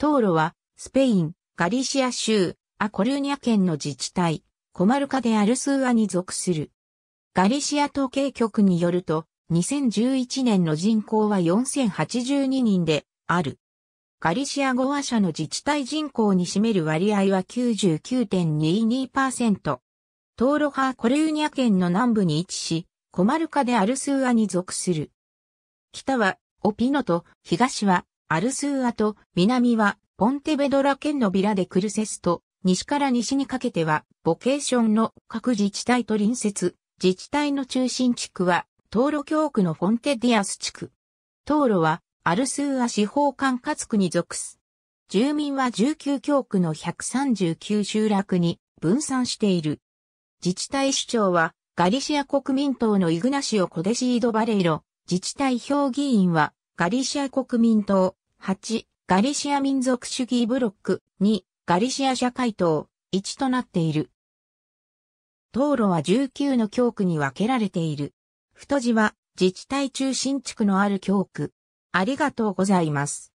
トーロは、スペイン、ガリシア州、アコルーニャ県の自治体、コマルカでアルスーアに属する。ガリシア統計局によると、2011年の人口は4082人で、ある。ガリシア語話者の自治体人口に占める割合は99.22%。トーロ派コルーニャ県の南部に位置し、コマルカでアルスーアに属する。北は、オピノと東はアルスーアと、南はポンテベドラ県のビラでクルセスと、西から西にかけては、ボケーションの各自治体と隣接、自治体の中心地区は、東路教区のフォンテディアス地区。東路は、アルスーア司法管轄区に属す。住民は19教区の139集落に分散している。自治体首長は、ガリシア国民党のイグナシオ・コデシード・バレイロ、自治体評議員は、ガリシア国民党、8、ガリシア民族主義ブロック、2、ガリシア社会党、1となっている。道路は19の教区に分けられている。太字は自治体中心地区のある教区。ありがとうございます。